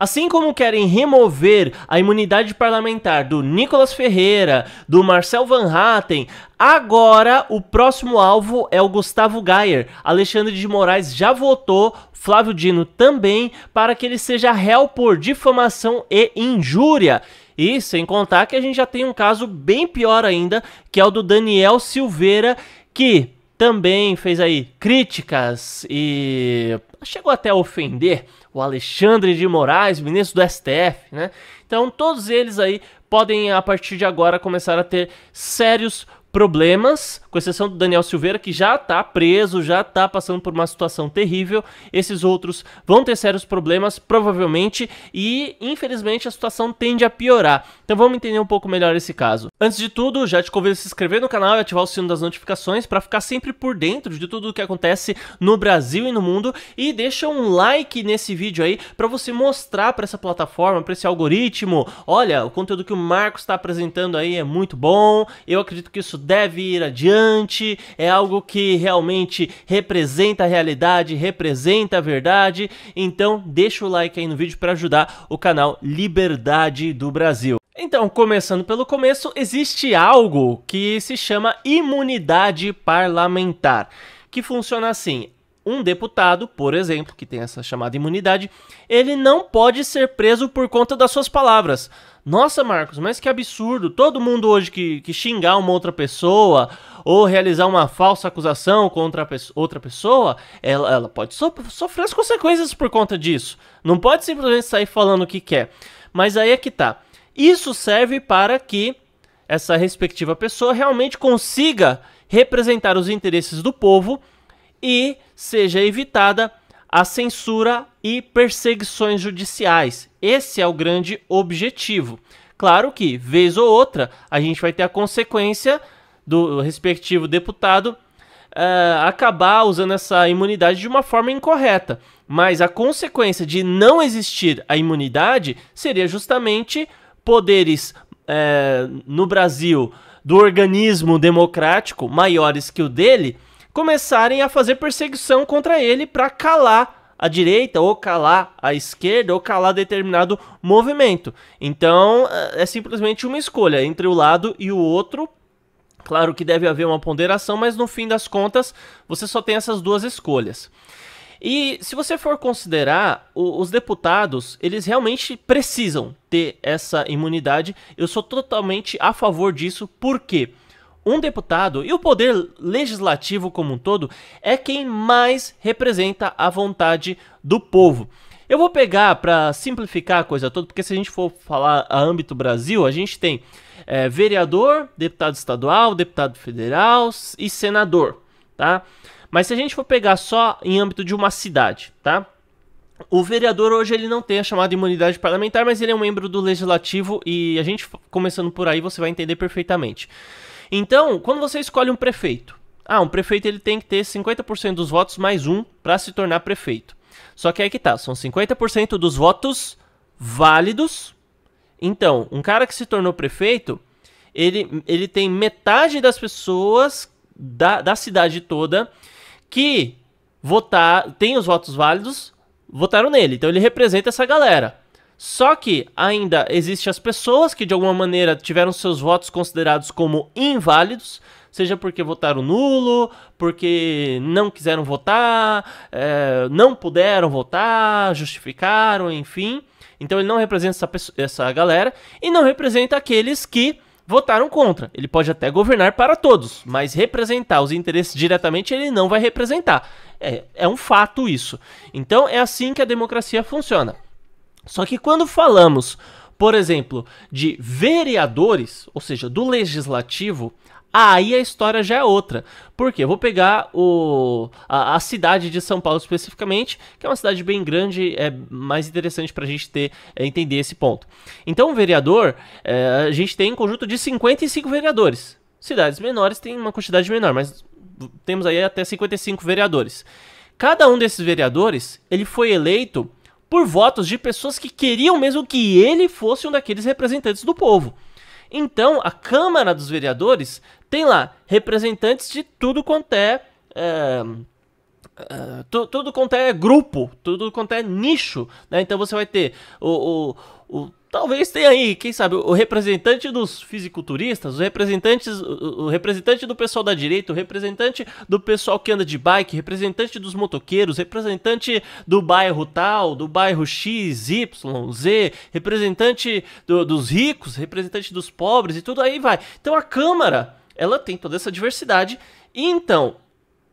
Assim como querem remover a imunidade parlamentar do Nicolas Ferreira, do Marcel Van Hatten, agora o próximo alvo é o Gustavo Geyer. Alexandre de Moraes já votou, Flávio Dino também, para que ele seja réu por difamação e injúria. E sem contar que a gente já tem um caso bem pior ainda, que é o do Daniel Silveira, que também fez aí críticas e chegou até a ofender o Alexandre de Moraes, ministro do STF, né? Então todos eles aí podem a partir de agora começar a ter sérios problemas, com exceção do Daniel Silveira, que já está preso, já está passando por uma situação terrível. Esses outros vão ter sérios problemas, provavelmente, e infelizmente a situação tende a piorar. Então vamos entender um pouco melhor esse caso. Antes de tudo, já te convido a se inscrever no canal e ativar o sino das notificações para ficar sempre por dentro de tudo o que acontece no Brasil e no mundo. E deixa um like nesse vídeo aí para você mostrar para essa plataforma, para esse algoritmo: olha, o conteúdo que o Marcos está apresentando aí é muito bom, eu acredito que isso isso deve ir adiante, é algo que realmente representa a realidade, representa a verdade. Então, deixa o like aí no vídeo para ajudar o canal Liberdade do Brasil. Então, começando pelo começo, existe algo que se chama imunidade parlamentar, que funciona assim: um deputado, por exemplo, que tem essa chamada imunidade, ele não pode ser preso por conta das suas palavras. Nossa, Marcos, mas que absurdo! Todo mundo hoje que, que xingar uma outra pessoa ou realizar uma falsa acusação contra pe outra pessoa, ela, ela pode so sofrer as consequências por conta disso. Não pode simplesmente sair falando o que quer. Mas aí é que tá. Isso serve para que essa respectiva pessoa realmente consiga representar os interesses do povo e seja evitada a censura e perseguições judiciais. Esse é o grande objetivo. Claro que, vez ou outra, a gente vai ter a consequência do respectivo deputado uh, acabar usando essa imunidade de uma forma incorreta. Mas a consequência de não existir a imunidade seria justamente poderes uh, no Brasil do organismo democrático maiores que o dele começarem a fazer perseguição contra ele para calar a direita, ou calar a esquerda, ou calar determinado movimento. Então é, é simplesmente uma escolha entre o lado e o outro. Claro que deve haver uma ponderação, mas no fim das contas você só tem essas duas escolhas. E se você for considerar, os deputados, eles realmente precisam ter essa imunidade. Eu sou totalmente a favor disso, por quê? Porque um deputado e o poder legislativo como um todo é quem mais representa a vontade do povo. Eu vou pegar para simplificar a coisa toda, porque se a gente for falar a âmbito Brasil, a gente tem é, vereador, deputado estadual, deputado federal e senador, tá? Mas se a gente for pegar só em âmbito de uma cidade, tá? O vereador hoje ele não tem a chamada imunidade parlamentar, mas ele é um membro do legislativo e a gente começando por aí você vai entender perfeitamente. Então, quando você escolhe um prefeito, ah, um prefeito ele tem que ter 50% dos votos mais um para se tornar prefeito. Só que aí que tá, são 50% dos votos válidos. Então, um cara que se tornou prefeito, ele, ele tem metade das pessoas da, da cidade toda que votar, tem os votos válidos, votaram nele. Então ele representa essa galera. Só que ainda existem as pessoas que de alguma maneira tiveram seus votos considerados como inválidos, seja porque votaram nulo, porque não quiseram votar, é, não puderam votar, justificaram, enfim. Então ele não representa essa, pessoa, essa galera e não representa aqueles que votaram contra. Ele pode até governar para todos, mas representar os interesses diretamente ele não vai representar. É, é um fato isso. Então é assim que a democracia funciona. Só que quando falamos, por exemplo, de vereadores, ou seja, do legislativo, aí a história já é outra. Porque eu vou pegar o, a, a, cidade de São Paulo especificamente, que é uma cidade bem grande, é mais interessante para a gente ter, é, entender esse ponto. Então, o vereador, é, a gente tem um conjunto de 55 vereadores. Cidades menores têm uma quantidade menor, mas temos aí até 55 vereadores. Cada um desses vereadores, ele foi eleito por votos de pessoas que queriam mesmo que ele fosse um daqueles representantes do povo. Então, a Câmara dos Vereadores tem lá representantes de tudo quanto é, é ah, tudo quanto é grupo, tudo quanto é nicho, né? Então você vai ter o, o, o talvez tenha aí, quem sabe, o representante dos fisiculturistas, o representante o, o representante do pessoal da direita, o representante do pessoal que anda de bike, representante dos motoqueiros, representante do bairro tal, do bairro X, Y, Z, representante do, dos ricos, representante dos pobres e tudo aí vai. Então a Câmara, ela tem toda essa diversidade. E então,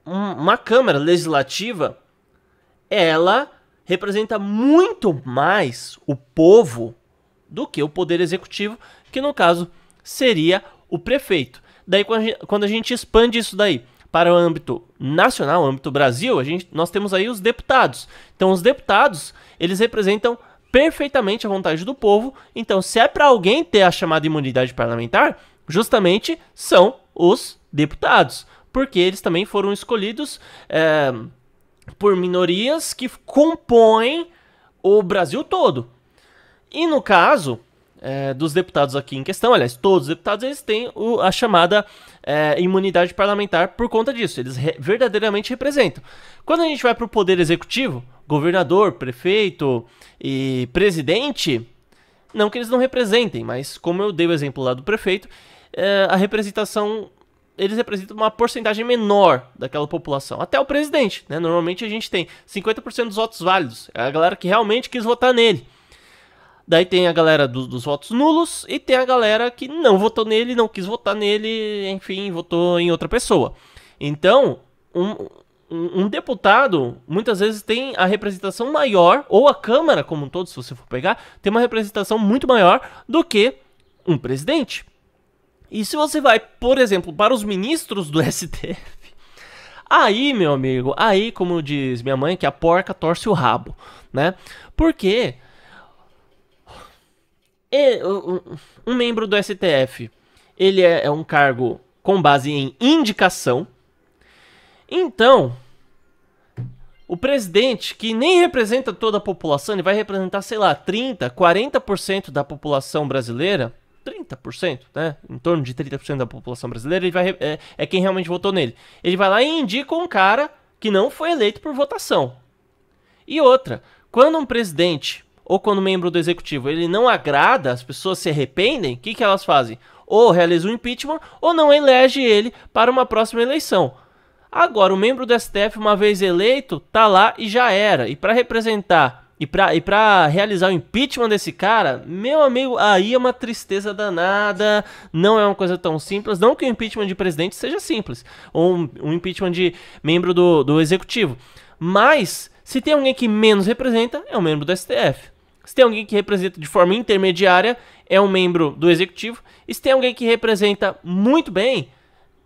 uma Câmara Legislativa, ela representa muito mais o povo do que o Poder Executivo, que no caso seria o prefeito. Daí, quando a gente expande isso daí para o âmbito nacional, âmbito Brasil, a gente, nós temos aí os deputados. Então, os deputados, eles representam perfeitamente a vontade do povo. Então, se é para alguém ter a chamada imunidade parlamentar, justamente são os deputados porque eles também foram escolhidos é, por minorias que compõem o Brasil todo. E no caso é, dos deputados aqui em questão, aliás, todos os deputados, eles têm o, a chamada é, imunidade parlamentar por conta disso. Eles re verdadeiramente representam. Quando a gente vai para o poder executivo, governador, prefeito e presidente, não que eles não representem, mas como eu dei o exemplo lá do prefeito, é, a representação eles representam uma porcentagem menor daquela população. Até o presidente, né? Normalmente a gente tem 50% dos votos válidos. É a galera que realmente quis votar nele. Daí tem a galera do, dos votos nulos e tem a galera que não votou nele, não quis votar nele, enfim, votou em outra pessoa. Então, um, um, um deputado muitas vezes tem a representação maior, ou a Câmara como um todo, se você for pegar, tem uma representação muito maior do que um presidente. E se você vai, por exemplo, para os ministros do STF, aí, meu amigo, aí, como diz minha mãe, que a porca torce o rabo, né? Porque um membro do STF, ele é, é um cargo com base em indicação. Então, o presidente, que nem representa toda a população, ele vai representar, sei lá, 30, 40% da população brasileira 30%, né? Em torno de 30% da população brasileira, ele vai, é, é quem realmente votou nele. Ele vai lá e indica um cara que não foi eleito por votação. E outra, quando um presidente ou quando um membro do executivo ele não agrada, as pessoas se arrependem, o que, que elas fazem? Ou realizam um impeachment ou não elege ele para uma próxima eleição. Agora, o membro do STF, uma vez eleito, tá lá e já era. E para representar e pra, e pra realizar o impeachment desse cara, meu amigo, aí é uma tristeza danada. Não é uma coisa tão simples. Não que o impeachment de presidente seja simples, ou um, um impeachment de membro do, do executivo. Mas, se tem alguém que menos representa, é um membro do STF. Se tem alguém que representa de forma intermediária, é um membro do executivo. E se tem alguém que representa muito bem,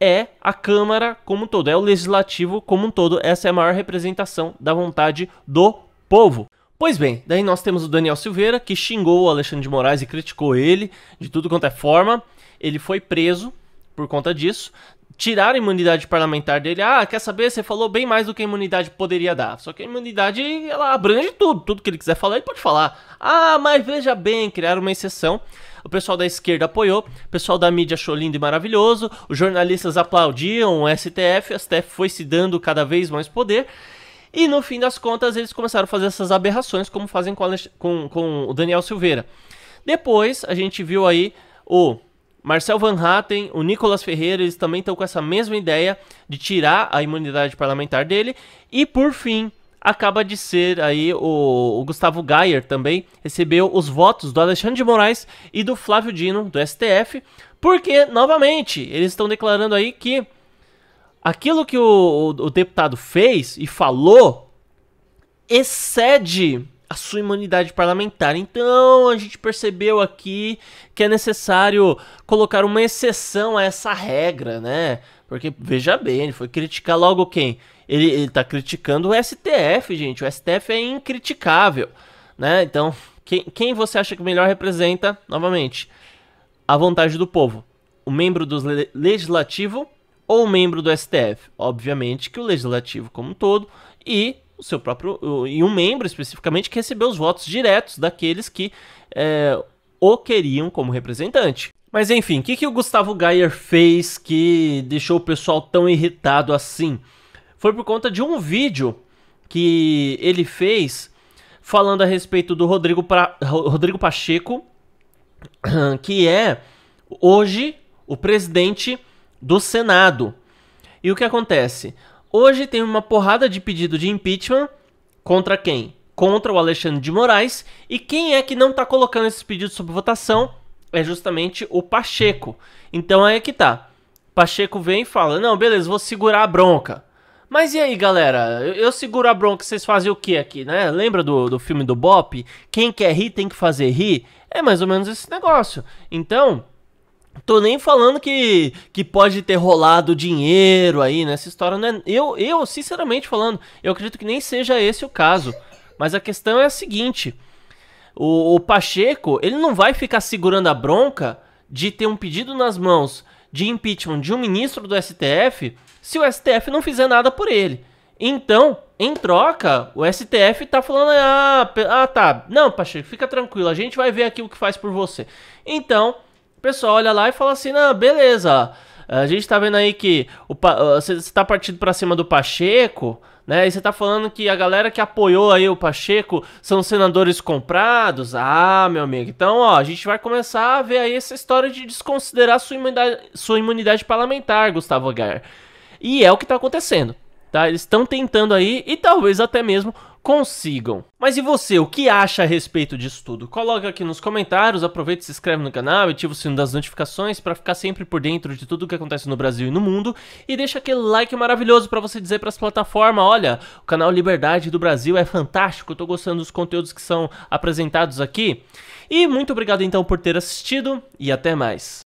é a Câmara como um todo, é o legislativo como um todo. Essa é a maior representação da vontade do povo. Pois bem, daí nós temos o Daniel Silveira, que xingou o Alexandre de Moraes e criticou ele de tudo quanto é forma. Ele foi preso por conta disso. Tiraram a imunidade parlamentar dele. Ah, quer saber? Você falou bem mais do que a imunidade poderia dar. Só que a imunidade, ela abrange tudo. Tudo que ele quiser falar, ele pode falar. Ah, mas veja bem, criaram uma exceção. O pessoal da esquerda apoiou, o pessoal da mídia achou lindo e maravilhoso, os jornalistas aplaudiam o STF, o STF foi se dando cada vez mais poder. E no fim das contas, eles começaram a fazer essas aberrações, como fazem com, com, com o Daniel Silveira. Depois, a gente viu aí o Marcel Van Hatten, o Nicolas Ferreira, eles também estão com essa mesma ideia de tirar a imunidade parlamentar dele. E por fim, acaba de ser aí o, o Gustavo Geyer também recebeu os votos do Alexandre de Moraes e do Flávio Dino, do STF, porque, novamente, eles estão declarando aí que aquilo que o, o, o deputado fez e falou excede a sua imunidade parlamentar. Então a gente percebeu aqui que é necessário colocar uma exceção a essa regra, né? Porque veja bem, ele foi criticar logo quem? Ele, está criticando o STF, gente. O STF é incriticável, né? Então, quem, quem você acha que melhor representa, novamente, a vontade do povo? O membro do legislativo ou membro do STF, obviamente que o legislativo como um todo e o seu próprio e um membro especificamente que recebeu os votos diretos daqueles que é, o queriam como representante. Mas enfim, o que, que o Gustavo Geyer fez que deixou o pessoal tão irritado assim? Foi por conta de um vídeo que ele fez falando a respeito do Rodrigo, pra... Rodrigo Pacheco, que é hoje o presidente do Senado. E o que acontece? Hoje tem uma porrada de pedido de impeachment contra quem? Contra o Alexandre de Moraes. E quem é que não está colocando esses pedidos sob votação? É justamente o Pacheco. Então aí é que tá. Pacheco vem e fala: Não, beleza, vou segurar a bronca. Mas e aí, galera? Eu, eu seguro a bronca, vocês fazem o que aqui, né? Lembra do, do filme do Bop? Quem quer rir tem que fazer rir? É mais ou menos esse negócio. Então, Tô nem falando que, que pode ter rolado dinheiro aí nessa né? história, né? Eu, eu, sinceramente falando, eu acredito que nem seja esse o caso. Mas a questão é a seguinte: o, o Pacheco, ele não vai ficar segurando a bronca de ter um pedido nas mãos de impeachment de um ministro do STF se o STF não fizer nada por ele. Então, em troca, o STF tá falando: ah, ah tá, não, Pacheco, fica tranquilo, a gente vai ver aqui o que faz por você. Então o pessoal olha lá e fala assim: não, beleza. A gente tá vendo aí que você tá partindo para cima do Pacheco, né? E você tá falando que a galera que apoiou aí o Pacheco são senadores comprados. Ah, meu amigo. Então, ó, a gente vai começar a ver aí essa história de desconsiderar sua imunidade, sua imunidade parlamentar, Gustavo Agar. E é o que tá acontecendo tá? Eles estão tentando aí e talvez até mesmo consigam. Mas e você, o que acha a respeito disso tudo? Coloca aqui nos comentários, aproveita e se inscreve no canal, ativa o sino das notificações para ficar sempre por dentro de tudo o que acontece no Brasil e no mundo e deixa aquele like maravilhoso para você dizer para as plataformas, olha, o canal Liberdade do Brasil é fantástico, eu tô gostando dos conteúdos que são apresentados aqui. E muito obrigado então por ter assistido e até mais.